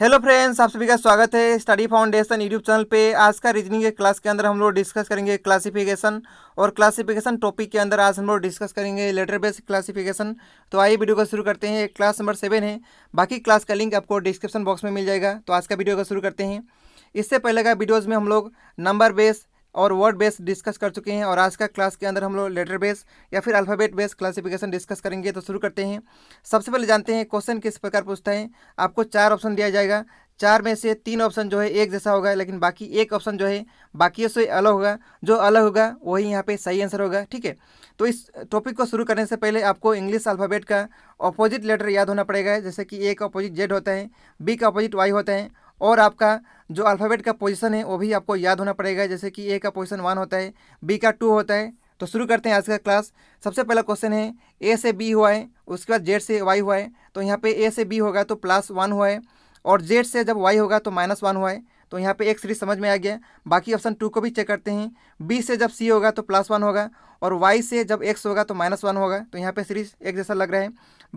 hello friends आप सभी का स्वागत है स्टडी फाउंडेशन यूट्यूब चैनल पे आज का रीजनिंग के क्लास के अंदर हम लोग डिस्कस करेंगे क्लासिफिकेशन और क्लासिफिकेशन टॉपिक के अंदर आज हम लोग डिस्कस करेंगे लेटर बेस क्लासिफिकेशन तो आइए वीडियो को शुरू करते हैं क्लास नंबर सेवन है बाकी क्लास का लिंक आपको डिस्क्रिप्शन बॉक्स में मिल जाएगा तो आज का वीडियो को शुरू करते हैं इससे पहले का वीडियोज़ में हम लोग नंबर बेस और वर्ड बेस डिस्कस कर चुके हैं और आज का क्लास के अंदर हम लोग लेटर बेस या फिर अल्फ़ाबेट बेस क्लासिफिकेशन डिस्कस करेंगे तो शुरू करते हैं सबसे पहले जानते हैं क्वेश्चन किस प्रकार पूछता है आपको चार ऑप्शन दिया जाएगा चार में से तीन ऑप्शन जो है एक जैसा होगा लेकिन बाकी एक ऑप्शन जो है बाकी से अलग होगा जो अलग होगा वही यहाँ पे सही आंसर होगा ठीक है तो इस टॉपिक को शुरू करने से पहले आपको इंग्लिश अल्फ़ाबेट का अपोजिट लेटर याद होना पड़ेगा जैसे कि ए का अपोजिट जेड होता है बी का अपोजिट वाई होता है और आपका जो अल्फ़ाबेट का पोजीशन है वो भी आपको याद होना पड़ेगा जैसे कि ए का पोजीशन वन होता है बी का टू होता है तो शुरू करते हैं आज का क्लास सबसे पहला क्वेश्चन है ए से बी हुआ है उसके बाद जेड से वाई हुआ है तो यहाँ पे ए से बी होगा तो प्लस वन हुआ है और जेड से जब वाई होगा तो माइनस वन हुआ है तो यहाँ पे एक सीरीज समझ में आ गया बाकी ऑप्शन टू को भी चेक करते हैं बी से जब सी होगा तो प्लस वन होगा और वाई से जब एक्स होगा तो माइनस वन होगा तो यहाँ पे सीरीज एक जैसा लग रहा है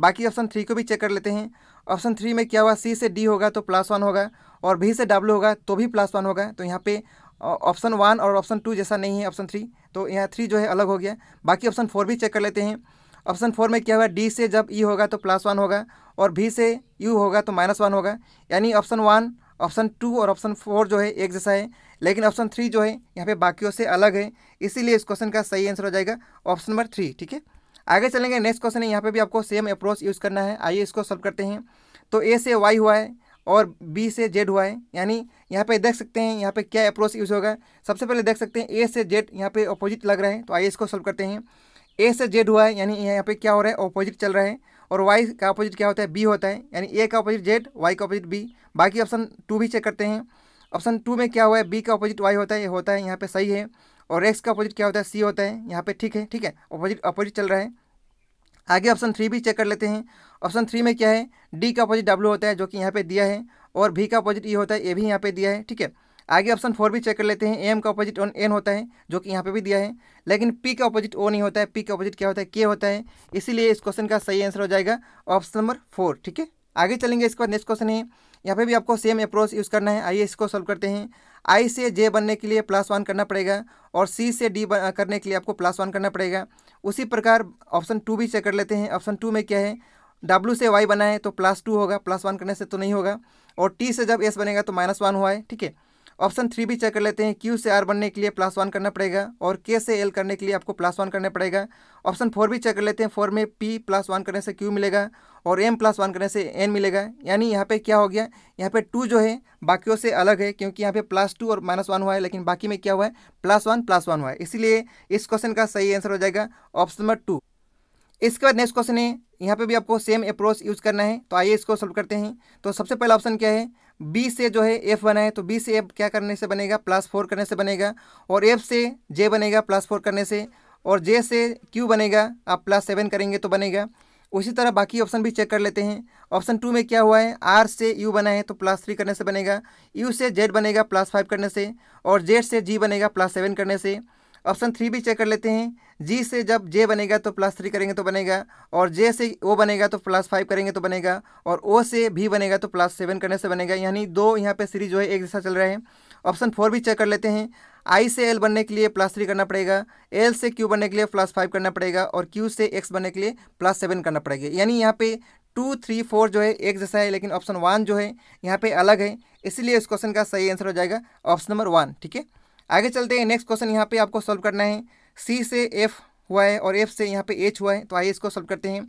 बाकी ऑप्शन थ्री को भी चेक कर लेते हैं ऑप्शन थ्री में क्या हुआ सी से डी होगा तो प्लस वन होगा और बी से डब्ल्यू होगा तो भी प्लस वन होगा तो यहाँ पे ऑप्शन वन और ऑप्शन टू जैसा नहीं है ऑप्शन थ्री तो यहाँ थ्री जो है अलग हो गया बाकी ऑप्शन फोर भी चेक कर लेते हैं ऑप्शन फोर में क्या हुआ डी से जब ई e होगा तो प्लस वन होगा और भी से यू होगा तो माइनस वन होगा यानी ऑप्शन वन ऑप्शन टू और ऑप्शन फोर जो है एक जैसा है लेकिन ऑप्शन थ्री जो है यहाँ पे बाकियों से अलग है इसीलिए इस क्वेश्चन का सही आंसर हो जाएगा ऑप्शन नंबर थ्री ठीक है आगे चलेंगे नेक्स्ट क्वेश्चन है यहाँ पे भी आपको सेम अप्रोच यूज़ करना है आइए इसको सॉल्व करते हैं तो ए से वाई हुआ है और बी से जेड हुआ है यानी यहाँ पर देख सकते हैं यहाँ पर क्या अप्रोच यूज़ होगा सबसे पहले देख सकते हैं ए से जेड यहाँ पर अपोजिट लग रहा है तो आइए इसको सॉल्व करते हैं ए से जेड हुआ है यानी यहाँ पर क्या हो रहा है अपोजिट चल रहा है और वाई का अपोजिट क्या होता है बी होता है यानी ए का अपोजिट जेड वाई का अपोजिट बी बाकी ऑप्शन टू भी चेक करते हैं ऑप्शन टू में क्या हुआ है बी का अपोजिट वाई होता है ये होता है यहाँ पे सही है और एक्स का अपोजिट क्या होता है सी होता है यहाँ पे ठीक है ठीक है अपोजिट अपोजिट चल रहा है आगे ऑप्शन थ्री भी चेक कर लेते हैं ऑप्शन थ्री में क्या है डी का अपोजिट डब्ल्यू होता है जो कि यहाँ पे दिया है और भी का अपोजिट ई e होता है ये भी यहाँ पे दिया है ठीक है आगे ऑप्शन फोर भी चेक कर लेते हैं एम का अपोजिट ऑन एन होता है जो कि यहाँ पे भी दिया है लेकिन पी का अपोजिट ओ नहीं होता है पी का अपोजिट क्या होता है के होता है इसीलिए इस क्वेश्चन का सही आंसर हो जाएगा ऑप्शन नंबर फोर ठीक है आगे चलेंगे इसके बाद नेक्स्ट क्वेश्चन है यहाँ पे भी आपको सेम अप्रोच यूज़ करना है आइए इसको सॉल्व करते हैं आई से जे बनने के लिए प्लस वन करना पड़ेगा और सी से डी करने के लिए आपको प्लस वन करना पड़ेगा उसी प्रकार ऑप्शन टू भी चेक कर लेते हैं ऑप्शन टू में क्या है डब्ल्यू से वाई बना है तो प्लस टू होगा प्लस वन करने से तो नहीं होगा और टी से जब एस बनेगा तो माइनस वन हुआ है ठीक है ऑप्शन थ्री भी चेक कर लेते हैं क्यू से आर बनने के लिए प्लस वन करना पड़ेगा और के से एल करने के लिए आपको प्लस वन करना पड़ेगा ऑप्शन फोर भी चेक कर लेते हैं फोर में पी प्लस वन करने से क्यू मिलेगा और एम प्लस वन करने से एन मिलेगा यानी यहाँ पे क्या हो गया यहाँ पे टू जो है बाकियों से अलग है क्योंकि यहाँ पे प्लस टू और माइनस वन हुआ है लेकिन बाकी में क्या हुआ है प्लस वन प्लस वन हुआ है इसीलिए इस क्वेश्चन का सही आंसर हो जाएगा ऑप्शन नंबर टू इसके बाद नेक्स्ट क्वेश्चन है यहाँ पे भी आपको सेम अप्रोच यूज़ करना है तो आइए इसको सॉल्व करते हैं तो सबसे पहला ऑप्शन क्या है बी से जो है एफ बना है तो बी से एफ क्या करने से बनेगा प्लस फोर करने से बनेगा और एफ से जे बनेगा प्लस फोर करने से और जे से क्यू बनेगा आप प्लस सेवन करेंगे तो बनेगा उसी तरह बाकी ऑप्शन भी चेक कर लेते हैं ऑप्शन टू में क्या हुआ है आर से यू बना है तो प्लस थ्री करने से बनेगा यू से जेड बनेगा प्लस फाइव करने से और जेड से जी बनेगा प्लस सेवन करने से ऑप्शन थ्री भी चेक कर लेते हैं जी से जब जे बनेगा तो प्लस थ्री करेंगे तो बनेगा और जे से ओ बनेगा तो प्लस फाइव करेंगे तो बनेगा और ओ से भी बनेगा तो प्लस सेवन करने से बनेगा यानी दो यहाँ पे सीरीज जो है एक जैसा चल रहा है ऑप्शन फोर भी चेक कर लेते हैं आई से एल बनने के लिए प्लस थ्री करना पड़ेगा एल से क्यू बनने के लिए प्लस फाइव करना पड़ेगा और क्यू से एक्स बनने के लिए प्लस सेवन करना पड़ेगा यानी यहाँ पे टू थ्री फोर जो है एक जैसा है लेकिन ऑप्शन वन जो है यहाँ पे अलग है इसीलिए इस क्वेश्चन का सही आंसर हो जाएगा ऑप्शन नंबर वन ठीक है आगे चलते हैं नेक्स्ट क्वेश्चन यहाँ पे आपको सॉल्व करना है सी से एफ हुआ है और एफ से यहाँ पे एच हुआ है तो आइए इसको सॉल्व करते हैं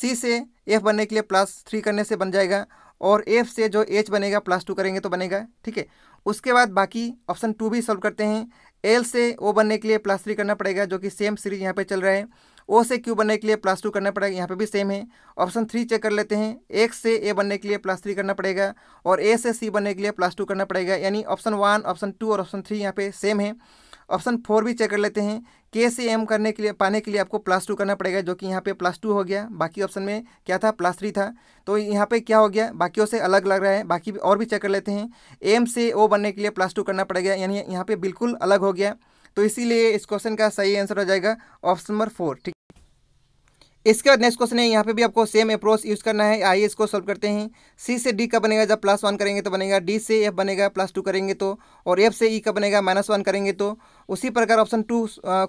सी से एफ बनने के लिए प्लस थ्री करने से बन जाएगा और एफ से जो एच बनेगा प्लस टू करेंगे तो बनेगा ठीक है उसके बाद बाकी ऑप्शन टू भी सॉल्व करते हैं एल से ओ बनने के लिए प्लस थ्री करना पड़ेगा जो कि सेम सीरीज यहाँ पर चल रहा है ओ से क्यू बनने के लिए प्लस टू करना पड़ेगा यहाँ पे भी सेम है ऑप्शन थ्री चेक कर लेते हैं एक से ए बनने के लिए प्लस थ्री करना पड़ेगा और ए से सी बनने के लिए प्लस टू करना पड़ेगा यानी ऑप्शन वन ऑप्शन टू और ऑप्शन थ्री यहाँ पे सेम है ऑप्शन फोर भी चेक कर लेते हैं के से एम करने के लिए पाने के लिए आपको प्लस टू करना पड़ेगा जो कि यहाँ पे प्लस टू हो गया बाकी ऑप्शन में क्या था प्लस थ्री था तो यहाँ पे क्या हो गया बाकियों से अलग लग रहा है बाकी और भी चेक कर लेते हैं एम से ओ बनने के लिए प्लस टू करना पड़ेगा यानी यहाँ पे बिल्कुल अलग हो गया तो इसीलिए इस क्वेश्चन का सही आंसर हो जाएगा ऑप्शन नंबर फोर ठीक इसके बाद नेक्स्ट क्वेश्चन है यहाँ पे भी आपको सेम अप्रोच यूज करना है आइए इसको सॉल्व करते हैं सी से डी का बनेगा जब प्लस वन करेंगे तो बनेगा डी से एफ बनेगा प्लस टू करेंगे तो और एफ से ई e का बनेगा माइनस वन करेंगे तो उसी प्रकार ऑप्शन टू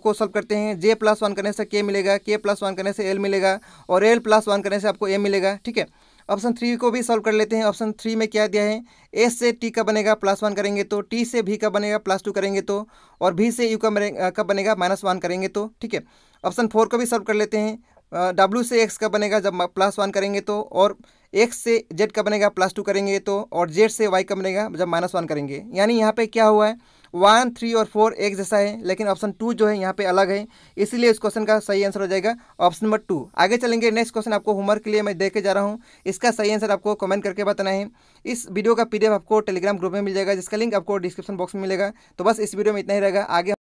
को सॉल्व करते हैं जे प्लस वन करने से के मिलेगा के प्लस वन करने से एल मिलेगा और एल प्लस वन करने से आपको ए मिलेगा ठीक है ऑप्शन थ्री को भी सॉल्व कर लेते हैं ऑप्शन थ्री में क्या दिया है एस से टी का बनेगा प्लस वन करेंगे तो टी से भी का बनेगा प्लस टू करेंगे तो और भी से यू का बनेगा माइनस वन करेंगे तो ठीक है ऑप्शन फोर को भी सॉल्व कर लेते हैं डब्ल्यू से एक्स का बनेगा जब प्लस वन करेंगे तो और एक्स से जेड का बनेगा प्लस टू करेंगे तो और जेड से वाई का बनेगा जब माइनस वन करेंगे यानी यहाँ पे क्या हुआ है वन थ्री और फोर एक जैसा है लेकिन ऑप्शन टू जो है यहाँ पे अलग है इसीलिए इस क्वेश्चन का सही आंसर हो जाएगा ऑप्शन नंबर टू आगे चलेंगे नेक्स्ट क्वेश्चन आपको होमवर्क के लिए मैं देखे जा रहा हूँ इसका सही आंसर आपको कमेंट करके बताना है इस वीडियो का पीडीएफ आपको टेलीग्राम ग्रुप में मिल जाएगा जिसका लिंक आपको डिस्क्रिप्शन बॉक्स में मिलेगा तो बस इस वीडियो में इतना ही रहेगा आगे